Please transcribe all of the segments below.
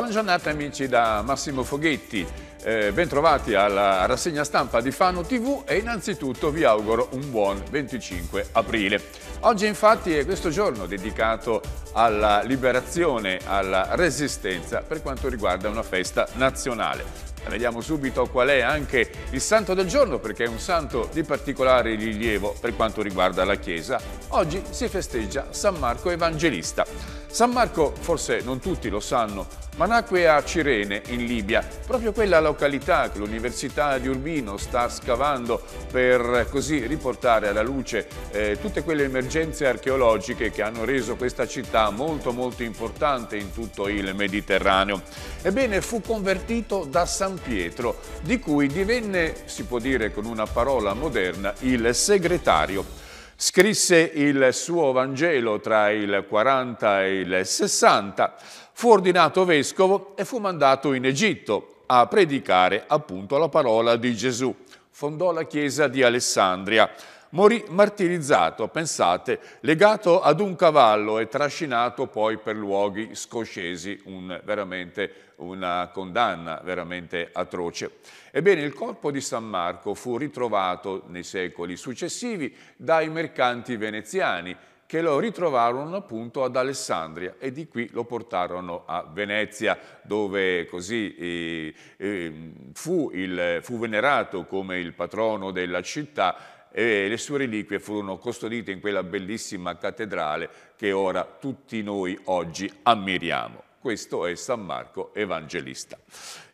Buona giornata amici da Massimo Foghetti, eh, bentrovati alla rassegna stampa di Fano TV e innanzitutto vi auguro un buon 25 aprile. Oggi infatti è questo giorno dedicato alla liberazione, alla resistenza per quanto riguarda una festa nazionale. Vediamo subito qual è anche il santo del giorno perché è un santo di particolare rilievo per quanto riguarda la Chiesa. Oggi si festeggia San Marco Evangelista. San Marco, forse non tutti lo sanno, ma nacque a Cirene, in Libia, proprio quella località che l'Università di Urbino sta scavando per così riportare alla luce eh, tutte quelle emergenze archeologiche che hanno reso questa città molto molto importante in tutto il Mediterraneo. Ebbene, fu convertito da San Pietro, di cui divenne, si può dire con una parola moderna, il segretario. Scrisse il suo Vangelo tra il 40 e il 60, fu ordinato vescovo e fu mandato in Egitto a predicare appunto la parola di Gesù. Fondò la chiesa di Alessandria, morì martirizzato, pensate, legato ad un cavallo e trascinato poi per luoghi scoscesi, un, veramente una condanna veramente atroce. Ebbene, il corpo di San Marco fu ritrovato nei secoli successivi dai mercanti veneziani che lo ritrovarono appunto ad Alessandria e di qui lo portarono a Venezia dove così eh, eh, fu, il, fu venerato come il patrono della città e le sue reliquie furono custodite in quella bellissima cattedrale che ora tutti noi oggi ammiriamo. Questo è San Marco Evangelista.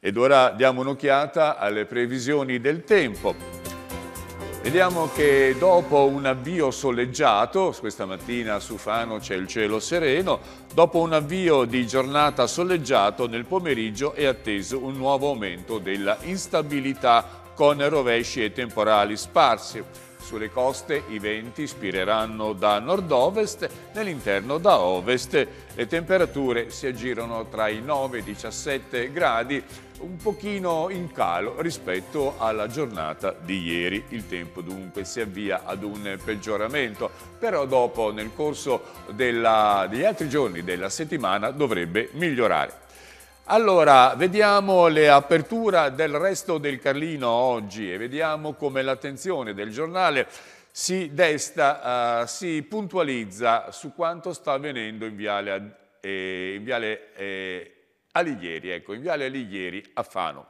Ed ora diamo un'occhiata alle previsioni del tempo. Vediamo che dopo un avvio soleggiato, questa mattina su Fano c'è il cielo sereno, dopo un avvio di giornata soleggiato nel pomeriggio è atteso un nuovo aumento della instabilità con rovesci e temporali sparsi. Sulle coste i venti spireranno da nord-ovest, nell'interno da ovest. Le temperature si aggirano tra i 9 e i 17 gradi, un pochino in calo rispetto alla giornata di ieri. Il tempo dunque si avvia ad un peggioramento, però dopo nel corso della, degli altri giorni della settimana dovrebbe migliorare. Allora, vediamo l'apertura del resto del Carlino oggi e vediamo come l'attenzione del giornale si desta, uh, si puntualizza su quanto sta avvenendo in Viale, eh, in viale eh, Alighieri, ecco, in Viale Alighieri a Fano.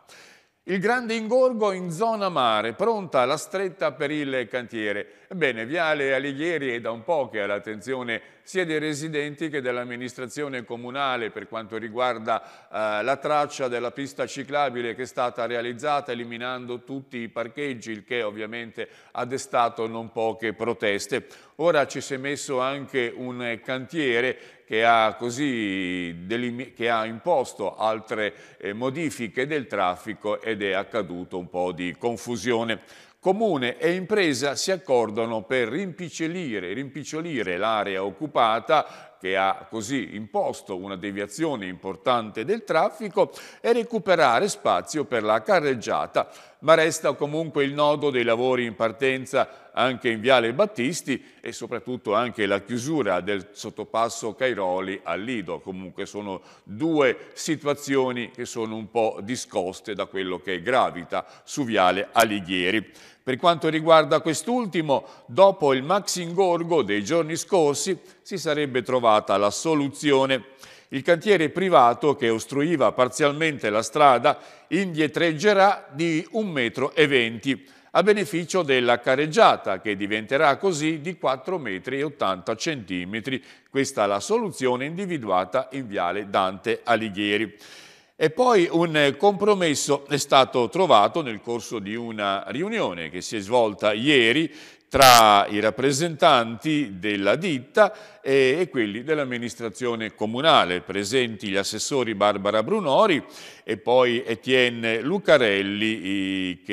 Il grande ingorgo in zona mare, pronta la stretta per il cantiere. Ebbene, Viale Alighieri è da un po' che ha l'attenzione sia dei residenti che dell'amministrazione comunale per quanto riguarda eh, la traccia della pista ciclabile che è stata realizzata eliminando tutti i parcheggi, il che ovviamente ha destato non poche proteste. Ora ci si è messo anche un cantiere che ha, così, che ha imposto altre eh, modifiche del traffico ed è accaduto un po' di confusione. Comune e impresa si accordano per rimpicciolire l'area occupata che ha così imposto una deviazione importante del traffico e recuperare spazio per la carreggiata ma resta comunque il nodo dei lavori in partenza anche in Viale Battisti e soprattutto anche la chiusura del sottopasso Cairoli al Lido. Comunque sono due situazioni che sono un po' discoste da quello che gravita su Viale Alighieri. Per quanto riguarda quest'ultimo, dopo il maxi ingorgo dei giorni scorsi si sarebbe trovata la soluzione il cantiere privato che ostruiva parzialmente la strada indietreggerà di 1,20 m a beneficio della careggiata che diventerà così di 4,80 m. Questa è la soluzione individuata in viale Dante Alighieri. E poi un compromesso è stato trovato nel corso di una riunione che si è svolta ieri tra i rappresentanti della ditta e, e quelli dell'amministrazione comunale, presenti gli assessori Barbara Brunori e poi Etienne Lucarelli che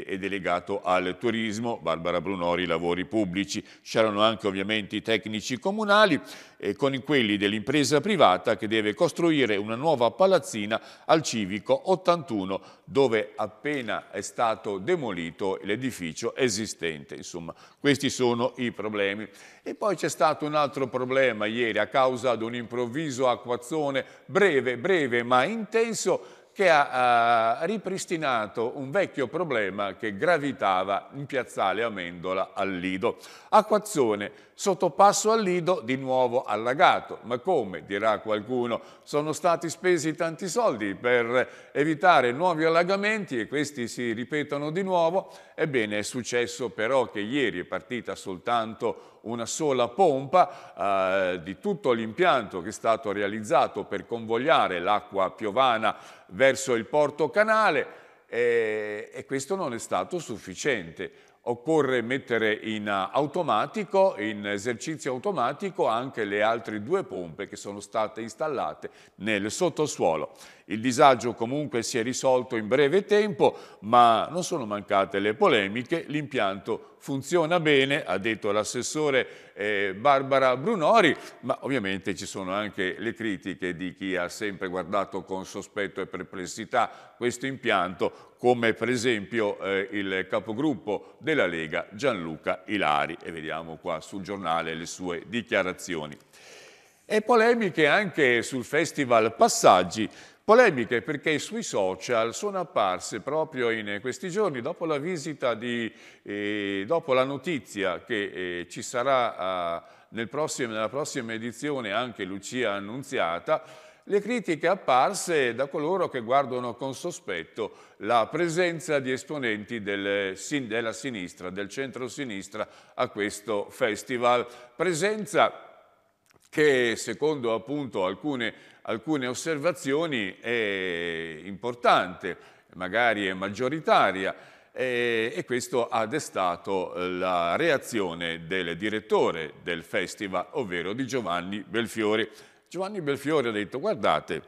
eh, è delegato al turismo, Barbara Brunori lavori pubblici, c'erano anche ovviamente i tecnici comunali eh, con quelli dell'impresa privata che deve costruire una nuova palazzina al civico 81 dove appena è stato demolito l'edificio esistente. Insomma, questi sono i problemi. E poi c'è stato un altro altro problema ieri a causa di un improvviso acquazzone breve, breve ma intenso che ha, ha ripristinato un vecchio problema che gravitava in piazzale Amendola al Lido. Acquazzone Sottopasso al Lido di nuovo allagato. Ma come, dirà qualcuno, sono stati spesi tanti soldi per evitare nuovi allagamenti e questi si ripetono di nuovo. Ebbene, è successo però che ieri è partita soltanto una sola pompa eh, di tutto l'impianto che è stato realizzato per convogliare l'acqua piovana verso il porto canale eh, e questo non è stato sufficiente occorre mettere in automatico, in esercizio automatico, anche le altre due pompe che sono state installate nel sottosuolo. Il disagio comunque si è risolto in breve tempo, ma non sono mancate le polemiche, l'impianto funziona bene, ha detto l'assessore eh, Barbara Brunori, ma ovviamente ci sono anche le critiche di chi ha sempre guardato con sospetto e perplessità questo impianto, come per esempio eh, il capogruppo della Lega Gianluca Ilari e vediamo qua sul giornale le sue dichiarazioni. E polemiche anche sul Festival Passaggi, Polemiche perché sui social sono apparse proprio in questi giorni, dopo la visita di, eh, dopo la notizia che eh, ci sarà eh, nel prossimo, nella prossima edizione anche Lucia Annunziata, le critiche apparse da coloro che guardano con sospetto la presenza di esponenti del, della sinistra, del centro-sinistra a questo festival. Presenza che secondo appunto alcune alcune osservazioni è importante, magari è maggioritaria, e, questo ha destato la reazione del direttore del festival, ovvero di Giovanni Belfiori. Giovanni Belfiori ha detto guardate,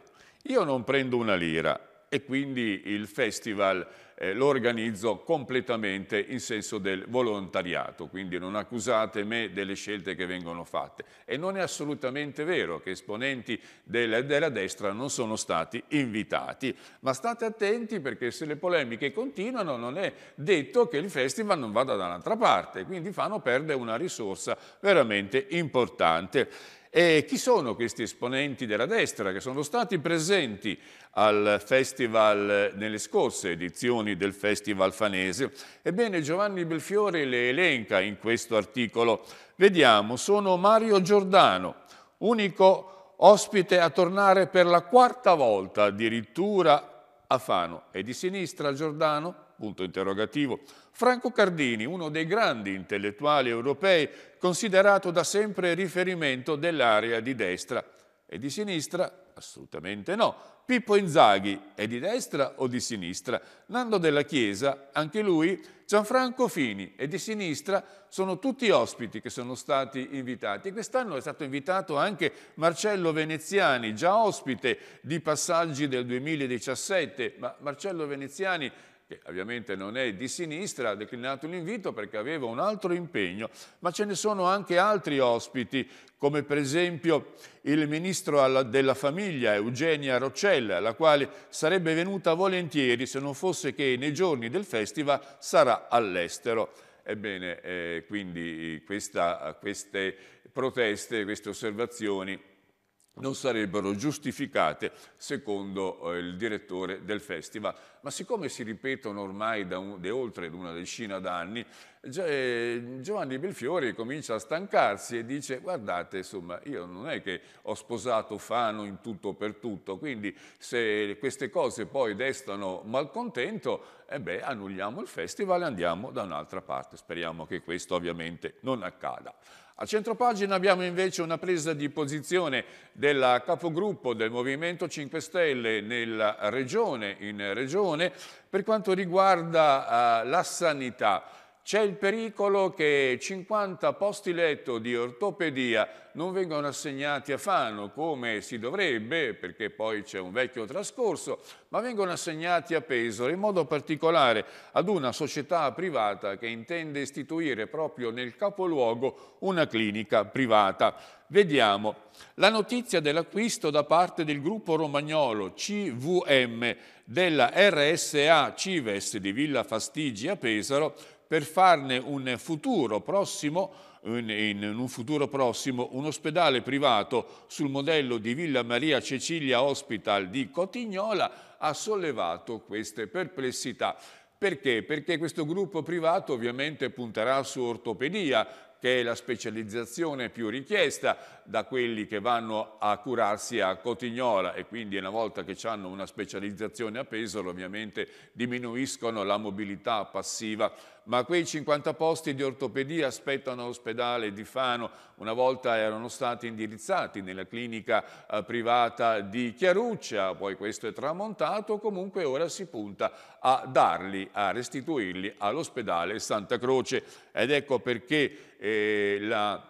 io non prendo una lira e quindi il festival eh, lo organizzo completamente in senso del volontariato, quindi non accusate me delle scelte che vengono fatte. E non è assolutamente vero che esponenti del, della destra non sono stati invitati, ma state attenti perché se le polemiche continuano non è detto che il festival non vada da un'altra parte, quindi fanno perdere una risorsa veramente importante. E chi sono questi esponenti della destra che sono stati presenti al festival nelle scorse edizioni del Festival Fanese? Ebbene, Giovanni Belfiore le elenca in questo articolo. Vediamo, sono Mario Giordano, unico ospite a tornare per la quarta volta addirittura a Fano. È di sinistra Giordano? punto interrogativo. Franco Cardini, uno dei grandi intellettuali europei, considerato da sempre riferimento dell'area di destra. E di sinistra? Assolutamente no. Pippo Inzaghi è di destra o di sinistra? Nando della Chiesa, anche lui, Gianfranco Fini è di sinistra, sono tutti ospiti che sono stati invitati. Quest'anno è stato invitato anche Marcello Veneziani, già ospite di passaggi del 2017, ma Marcello Veneziani che ovviamente non è di sinistra, ha declinato l'invito perché aveva un altro impegno, ma ce ne sono anche altri ospiti, come per esempio il ministro della famiglia Eugenia Roccella, la quale sarebbe venuta volentieri se non fosse che nei giorni del festival sarà all'estero. Ebbene, eh, quindi questa, queste proteste, queste osservazioni non sarebbero giustificate secondo eh, il direttore del festival ma siccome si ripetono ormai da, un, da oltre una decina d'anni, eh, Giovanni Belfiori comincia a stancarsi e dice guardate insomma io non è che ho sposato Fano in tutto per tutto quindi se queste cose poi destano malcontento eh beh, annulliamo il festival e andiamo da un'altra parte speriamo che questo ovviamente non accada a centropagina abbiamo invece una presa di posizione del capogruppo del Movimento 5 Stelle nella regione, in regione attenzione per quanto riguarda eh, la sanità. C'è il pericolo che 50 posti letto di ortopedia non vengano assegnati a Fano come si dovrebbe, perché poi c'è un vecchio trascorso, ma vengono assegnati a Pesaro, in modo particolare ad una società privata che intende istituire proprio nel capoluogo una clinica privata. Vediamo. La notizia dell'acquisto da parte del gruppo romagnolo CVM della RSA Cives di Villa Fastigi a Pesaro per farne un futuro prossimo in, un futuro prossimo un ospedale privato sul modello di Villa Maria Cecilia Hospital di Cotignola ha sollevato queste perplessità. Perché? Perché questo gruppo privato ovviamente punterà su ortopedia, che è la specializzazione più richiesta da quelli che vanno a curarsi a Cotignola e quindi una volta che hanno una specializzazione a Pesaro ovviamente diminuiscono la mobilità passiva ma quei 50 posti di ortopedia aspettano l'ospedale di Fano, una volta erano stati indirizzati nella clinica eh, privata di Chiaruccia, poi questo è tramontato, comunque ora si punta a darli, a restituirli all'ospedale Santa Croce ed ecco perché eh, la,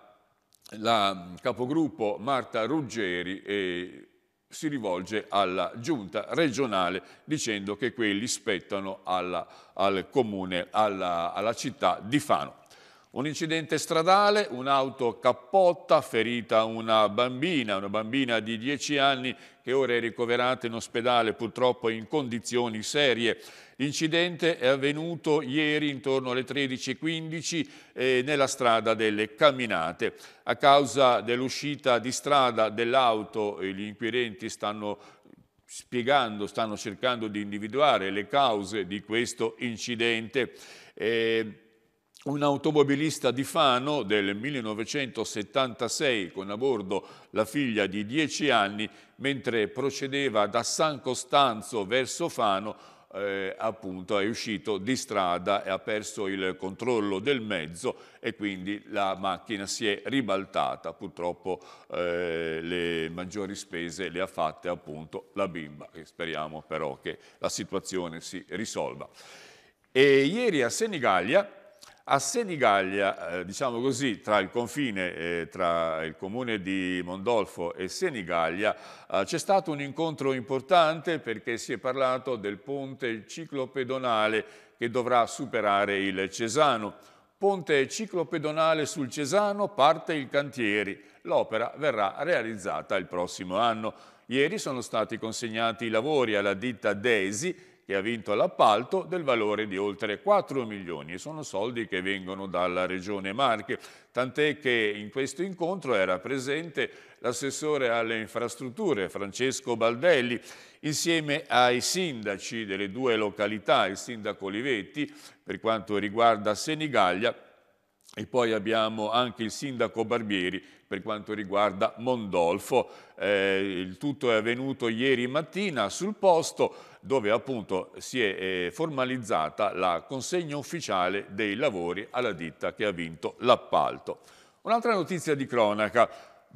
la, capogruppo Marta Ruggeri eh, si rivolge alla giunta regionale dicendo che quelli spettano alla, al comune, alla, alla città di Fano. Un incidente stradale, un'auto cappotta, ferita una bambina, una bambina di 10 anni che ora è ricoverata in ospedale purtroppo in condizioni serie. L'incidente è avvenuto ieri intorno alle 13.15 eh, nella strada delle Camminate. A causa dell'uscita di strada dell'auto eh, gli inquirenti stanno spiegando, stanno cercando di individuare le cause di questo incidente. Eh, un automobilista di Fano del 1976 con a bordo la figlia di 10 anni mentre procedeva da San Costanzo verso Fano eh, appunto è uscito di strada e ha perso il controllo del mezzo e quindi la macchina si è ribaltata. Purtroppo eh, le maggiori spese le ha fatte appunto la bimba, e speriamo però che la situazione si risolva. E ieri a Senigallia a Senigallia, eh, diciamo così, tra il confine eh, tra il comune di Mondolfo e Senigallia, eh, c'è stato un incontro importante perché si è parlato del ponte ciclopedonale che dovrà superare il Cesano. Ponte ciclopedonale sul Cesano parte il cantieri. L'opera verrà realizzata il prossimo anno. Ieri sono stati consegnati i lavori alla ditta Desi che ha vinto l'appalto del valore di oltre 4 milioni. Sono soldi che vengono dalla Regione Marche, tant'è che in questo incontro era presente l'assessore alle infrastrutture Francesco Baldelli insieme ai sindaci delle due località, il sindaco Olivetti per quanto riguarda Senigallia e poi abbiamo anche il sindaco Barbieri per quanto riguarda Mondolfo. Eh, il tutto è avvenuto ieri mattina sul posto dove appunto si è eh, formalizzata la consegna ufficiale dei lavori alla ditta che ha vinto l'appalto. Un'altra notizia di cronaca,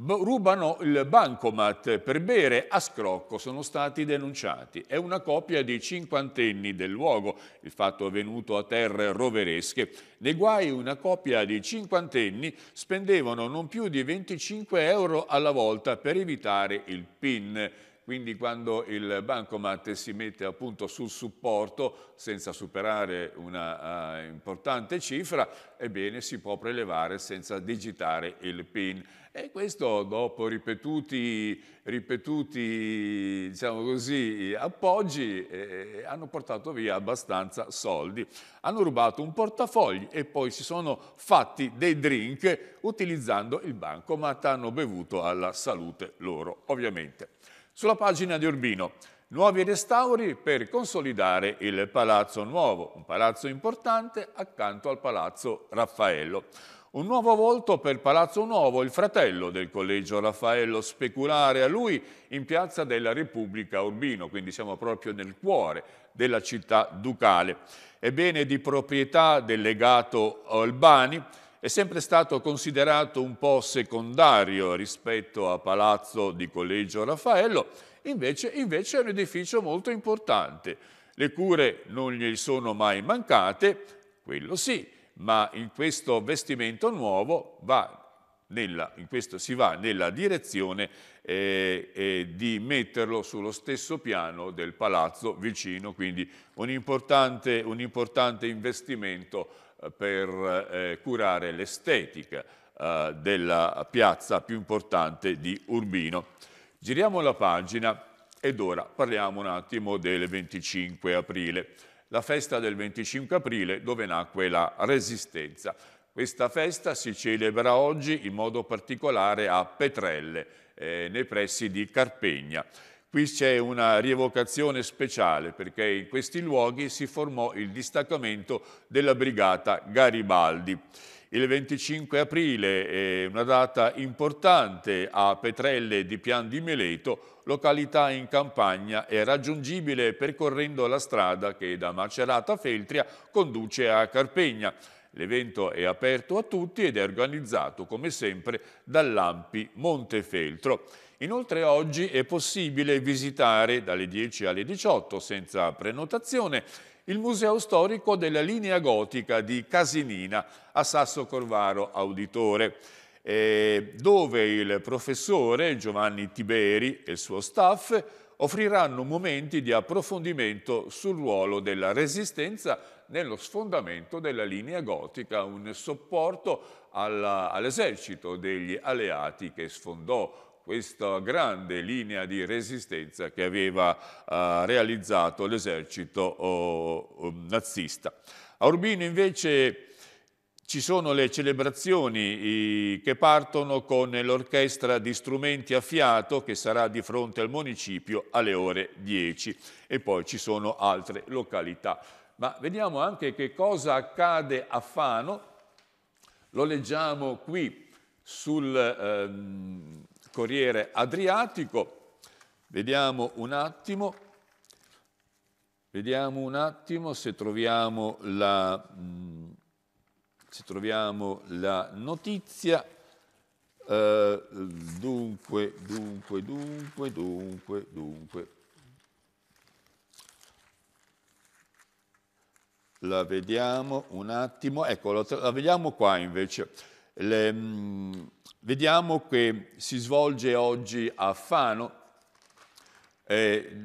rubano il bancomat per bere a scrocco, sono stati denunciati. È una coppia di cinquantenni del luogo, il fatto è avvenuto a terre roveresche. Nei guai una coppia di cinquantenni spendevano non più di 25 euro alla volta per evitare il PIN. Quindi quando il bancomat si mette appunto sul supporto senza superare una uh, importante cifra, ebbene si può prelevare senza digitare il PIN. E questo dopo ripetuti, ripetuti diciamo così, appoggi eh, hanno portato via abbastanza soldi. Hanno rubato un portafogli e poi si sono fatti dei drink utilizzando il bancomat, hanno bevuto alla salute loro, ovviamente. Sulla pagina di Urbino, nuovi restauri per consolidare il Palazzo Nuovo, un palazzo importante accanto al Palazzo Raffaello. Un nuovo volto per Palazzo Nuovo, il fratello del collegio Raffaello Speculare, a lui in piazza della Repubblica Urbino, quindi siamo proprio nel cuore della città ducale. Ebbene, di proprietà del legato Albani, è sempre stato considerato un po' secondario rispetto a Palazzo di Collegio Raffaello, invece, invece è un edificio molto importante. Le cure non gli sono mai mancate, quello sì, ma in questo vestimento nuovo va nella, in questo si va nella direzione eh, eh, di metterlo sullo stesso piano del palazzo vicino, quindi un importante, un importante investimento eh, per eh, curare l'estetica eh, della piazza più importante di Urbino. Giriamo la pagina ed ora parliamo un attimo del 25 aprile la festa del 25 aprile dove nacque la Resistenza. Questa festa si celebra oggi in modo particolare a Petrelle, eh, nei pressi di Carpegna. Qui c'è una rievocazione speciale perché in questi luoghi si formò il distaccamento della brigata Garibaldi. Il 25 aprile è una data importante a Petrelle di Pian di Meleto, località in campagna, e raggiungibile percorrendo la strada che da Macerata a Feltria conduce a Carpegna. L'evento è aperto a tutti ed è organizzato, come sempre, dall'Ampi Montefeltro. Inoltre oggi è possibile visitare dalle 10 alle 18 senza prenotazione il Museo Storico della Linea Gotica di Casinina a Sasso Corvaro Auditore, eh, dove il professore Giovanni Tiberi e il suo staff offriranno momenti di approfondimento sul ruolo della resistenza nello sfondamento della linea gotica, un supporto all'esercito all degli alleati che sfondò questa grande linea di resistenza che aveva eh, realizzato l'esercito oh, nazista. A Urbino invece ci sono le celebrazioni che partono con l'orchestra di strumenti a fiato che sarà di fronte al municipio alle ore 10 e poi ci sono altre località. Ma vediamo anche che cosa accade a Fano, lo leggiamo qui sul, ehm, Corriere Adriatico. Vediamo un attimo, vediamo un attimo se troviamo la, mm, se troviamo la notizia. Eh, dunque, dunque, dunque, dunque, dunque. La vediamo un attimo, ecco, la, la vediamo qua invece. Le, mm, vediamo che si svolge oggi a Fano eh,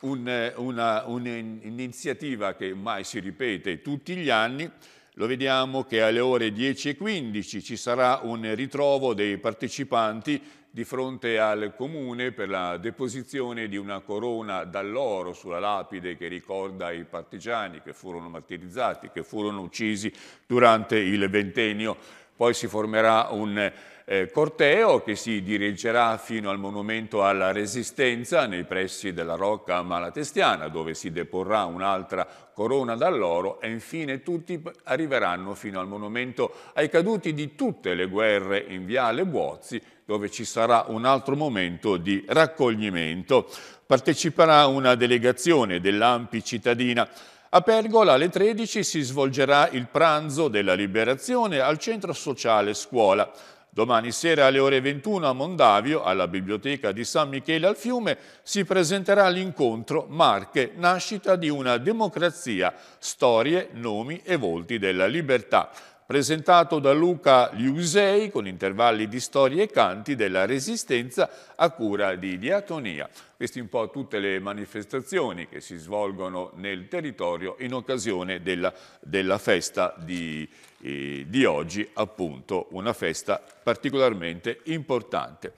un, una, un'iniziativa che ormai si ripete tutti gli anni. Lo vediamo che alle ore 10.15 ci sarà un ritrovo dei partecipanti di fronte al comune per la deposizione di una corona d'alloro sulla lapide che ricorda i partigiani che furono martirizzati, che furono uccisi durante il ventennio poi si formerà un eh, corteo che si dirigerà fino al monumento alla Resistenza nei pressi della Rocca Malatestiana dove si deporrà un'altra corona d'alloro e infine tutti arriveranno fino al monumento ai caduti di tutte le guerre in Viale Buozzi dove ci sarà un altro momento di raccoglimento. Parteciperà una delegazione dell'Ampi cittadina a Pergola alle 13 si svolgerà il pranzo della liberazione al centro sociale scuola. Domani sera alle ore 21 a Mondavio, alla biblioteca di San Michele al Fiume, si presenterà l'incontro Marche, nascita di una democrazia, storie, nomi e volti della libertà presentato da Luca Liusei con intervalli di storie e canti della Resistenza a cura di Diatonia. Queste un po' tutte le manifestazioni che si svolgono nel territorio in occasione della, della festa di, eh, di oggi, appunto una festa particolarmente importante.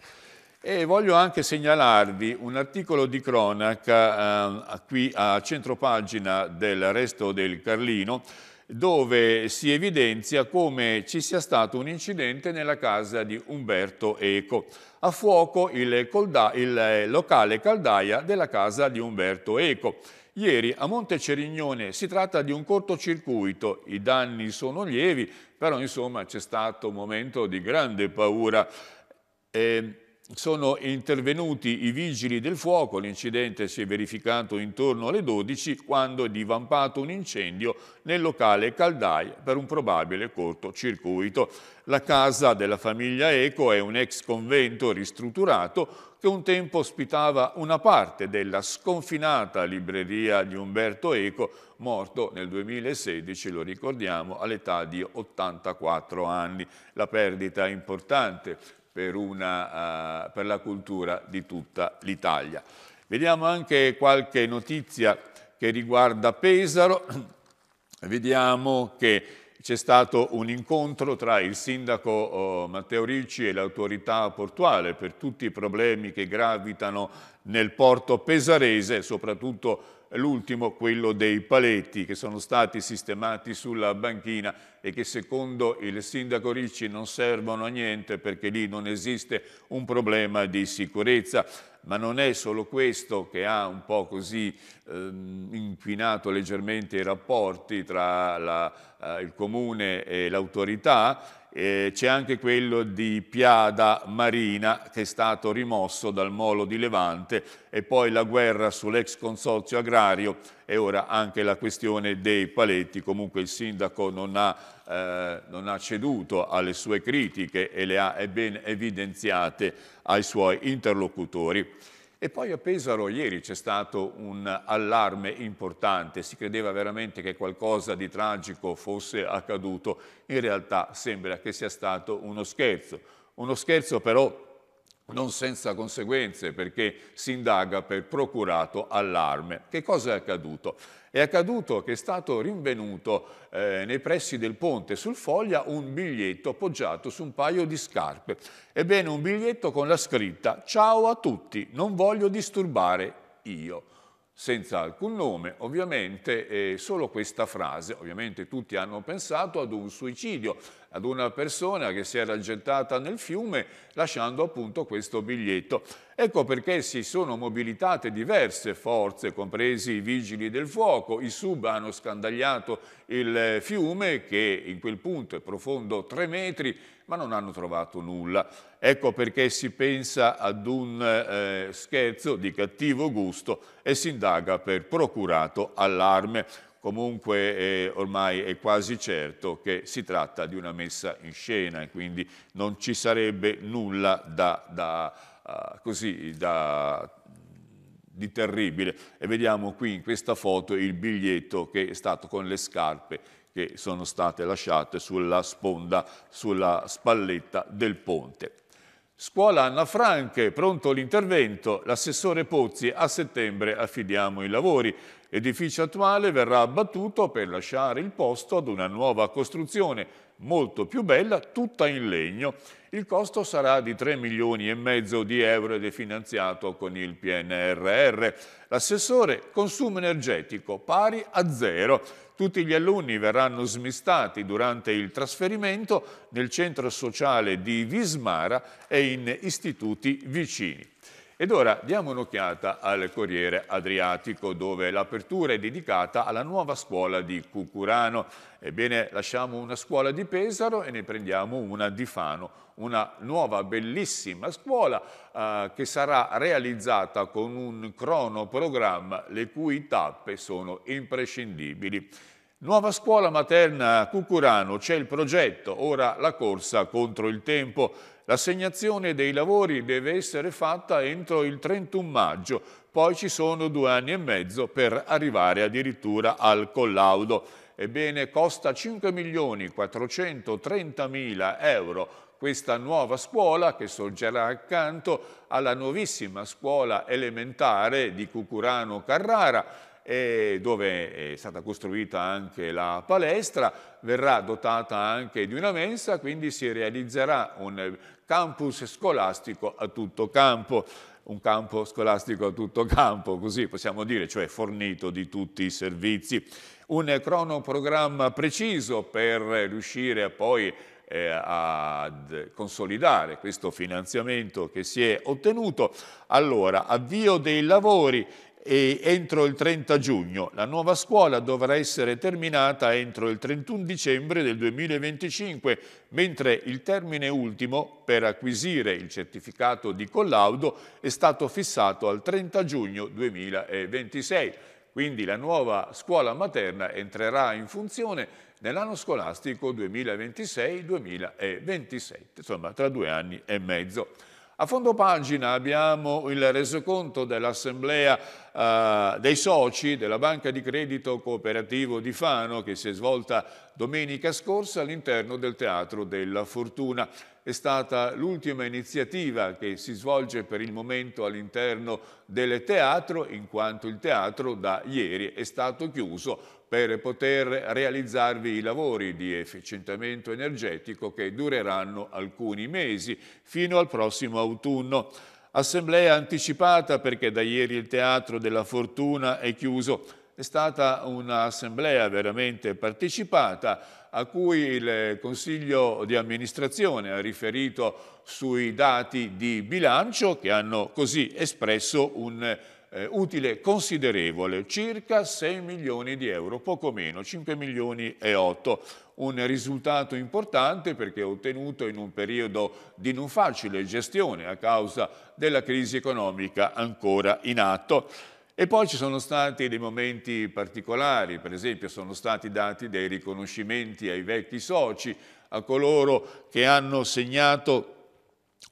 E voglio anche segnalarvi un articolo di cronaca eh, qui a centropagina del Resto del Carlino dove si evidenzia come ci sia stato un incidente nella casa di Umberto Eco. A fuoco il, colda, il eh, locale caldaia della casa di Umberto Eco. Ieri a Monte Cerignone si tratta di un cortocircuito, i danni sono lievi, però insomma c'è stato un momento di grande paura. Eh, sono intervenuti i vigili del fuoco, l'incidente si è verificato intorno alle 12 quando è divampato un incendio nel locale Caldai per un probabile cortocircuito. La casa della famiglia Eco è un ex convento ristrutturato che un tempo ospitava una parte della sconfinata libreria di Umberto Eco, morto nel 2016, lo ricordiamo, all'età di 84 anni. La perdita è importante per, una, uh, per la cultura di tutta l'Italia. Vediamo anche qualche notizia che riguarda Pesaro. Vediamo che c'è stato un incontro tra il sindaco eh, Matteo Ricci e l'autorità portuale per tutti i problemi che gravitano nel porto pesarese, soprattutto l'ultimo quello dei paletti che sono stati sistemati sulla banchina e che secondo il sindaco Ricci non servono a niente perché lì non esiste un problema di sicurezza. Ma non è solo questo che ha un po' così ehm, inquinato leggermente i rapporti tra la, eh, il comune e l'autorità, eh, c'è anche quello di Piada Marina che è stato rimosso dal molo di Levante e poi la guerra sull'ex consorzio agrario e ora anche la questione dei paletti. Comunque il sindaco non ha, eh, non ha ceduto alle sue critiche e le ha ben evidenziate ai suoi interlocutori. E poi a Pesaro ieri c'è stato un allarme importante, si credeva veramente che qualcosa di tragico fosse accaduto, in realtà sembra che sia stato uno scherzo, uno scherzo però non senza conseguenze perché si indaga per procurato allarme. Che cosa è accaduto? È accaduto che è stato rinvenuto eh, nei pressi del ponte sul Foglia un biglietto appoggiato su un paio di scarpe. Ebbene, un biglietto con la scritta «Ciao a tutti, non voglio disturbare io» senza alcun nome, ovviamente eh, solo questa frase. Ovviamente tutti hanno pensato ad un suicidio, ad una persona che si era gettata nel fiume lasciando appunto questo biglietto. Ecco perché si sono mobilitate diverse forze, compresi i vigili del fuoco, i sub hanno scandagliato il fiume che in quel punto è profondo 3 metri ma non hanno trovato nulla. Ecco perché si pensa ad un eh, scherzo di cattivo gusto e si indaga per procurato allarme comunque eh, ormai è quasi certo che si tratta di una messa in scena e quindi non ci sarebbe nulla da, da, uh, così, da, di terribile. E vediamo qui in questa foto il biglietto che è stato con le scarpe che sono state lasciate sulla sponda, sulla spalletta del ponte. Scuola Anna Franche, pronto l'intervento, l'assessore Pozzi a settembre affidiamo i lavori. L'edificio attuale verrà abbattuto per lasciare il posto ad una nuova costruzione molto più bella, tutta in legno. Il costo sarà di 3 milioni e mezzo di euro ed è finanziato con il PNRR. L'assessore consumo energetico pari a zero. Tutti gli alunni verranno smistati durante il trasferimento nel centro sociale di Vismara e in istituti vicini. Ed ora diamo un'occhiata al Corriere Adriatico dove l'apertura è dedicata alla nuova scuola di Cucurano. Ebbene, lasciamo una scuola di Pesaro e ne prendiamo una di Fano, una nuova bellissima scuola eh, che sarà realizzata con un cronoprogramma le cui tappe sono imprescindibili. Nuova scuola materna Cucurano, c'è il progetto, ora la corsa contro il tempo. L'assegnazione dei lavori deve essere fatta entro il 31 maggio, poi ci sono due anni e mezzo per arrivare addirittura al collaudo. Ebbene, costa 5.430.000 euro questa nuova scuola che sorgerà accanto alla nuovissima scuola elementare di Cucurano Carrara dove è stata costruita anche la palestra, verrà dotata anche di una mensa, quindi si realizzerà un campus scolastico a tutto campo, un campo scolastico a tutto campo, così possiamo dire, cioè fornito di tutti i servizi. Un cronoprogramma preciso per riuscire poi eh, a consolidare questo finanziamento che si è ottenuto. Allora, avvio dei lavori e entro il 30 giugno. La nuova scuola dovrà essere terminata entro il 31 dicembre del 2025, mentre il termine ultimo per acquisire il certificato di collaudo è stato fissato al 30 giugno 2026. Quindi la nuova scuola materna entrerà in funzione nell'anno scolastico 2026-2027, insomma tra due anni e mezzo. A fondo pagina abbiamo il resoconto dell'assemblea eh, dei soci della Banca di Credito Cooperativo di Fano che si è svolta domenica scorsa all'interno del Teatro della Fortuna. È stata l'ultima iniziativa che si svolge per il momento all'interno del teatro in quanto il teatro da ieri è stato chiuso per poter realizzarvi i lavori di efficientamento energetico che dureranno alcuni mesi fino al prossimo autunno. Assemblea anticipata perché da ieri il Teatro della Fortuna è chiuso. È stata un'assemblea veramente partecipata a cui il Consiglio di amministrazione ha riferito sui dati di bilancio che hanno così espresso un eh, utile considerevole, circa 6 milioni di euro, poco meno, 5 milioni e 8. Un risultato importante perché ottenuto in un periodo di non facile gestione a causa della crisi economica ancora in atto. E poi ci sono stati dei momenti particolari, per esempio sono stati dati dei riconoscimenti ai vecchi soci, a coloro che hanno segnato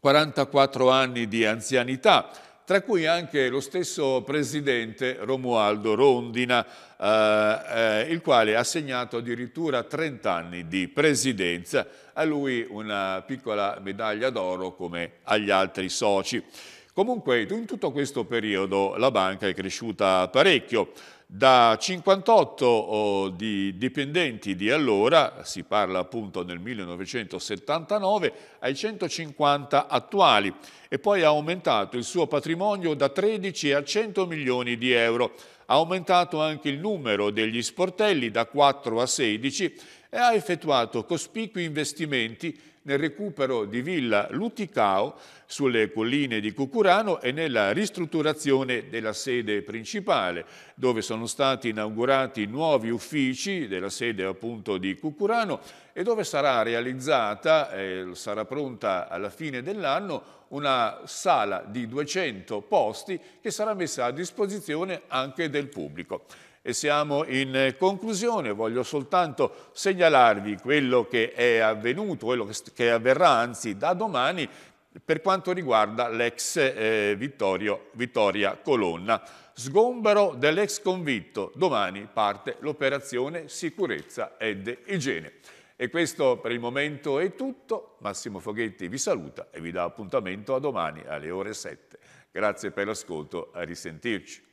44 anni di anzianità tra cui anche lo stesso presidente Romualdo Rondina, eh, eh, il quale ha segnato addirittura 30 anni di presidenza, a lui una piccola medaglia d'oro come agli altri soci. Comunque in tutto questo periodo la banca è cresciuta parecchio, da 58 oh, di dipendenti di allora, si parla appunto nel 1979, ai 150 attuali e poi ha aumentato il suo patrimonio da 13 a 100 milioni di euro. Ha aumentato anche il numero degli sportelli da 4 a 16 e ha effettuato cospicui investimenti nel recupero di Villa Luticao sulle colline di Cucurano e nella ristrutturazione della sede principale, dove sono stati inaugurati nuovi uffici della sede appunto di Cucurano e dove sarà realizzata, eh, sarà pronta alla fine dell'anno, una sala di 200 posti che sarà messa a disposizione anche del pubblico. E siamo in conclusione, voglio soltanto segnalarvi quello che è avvenuto, quello che avverrà anzi da domani per quanto riguarda l'ex eh, Vittoria Colonna. Sgombero dell'ex convitto, domani parte l'operazione sicurezza ed igiene. E questo per il momento è tutto, Massimo Foghetti vi saluta e vi dà appuntamento a domani alle ore 7. Grazie per l'ascolto, a risentirci.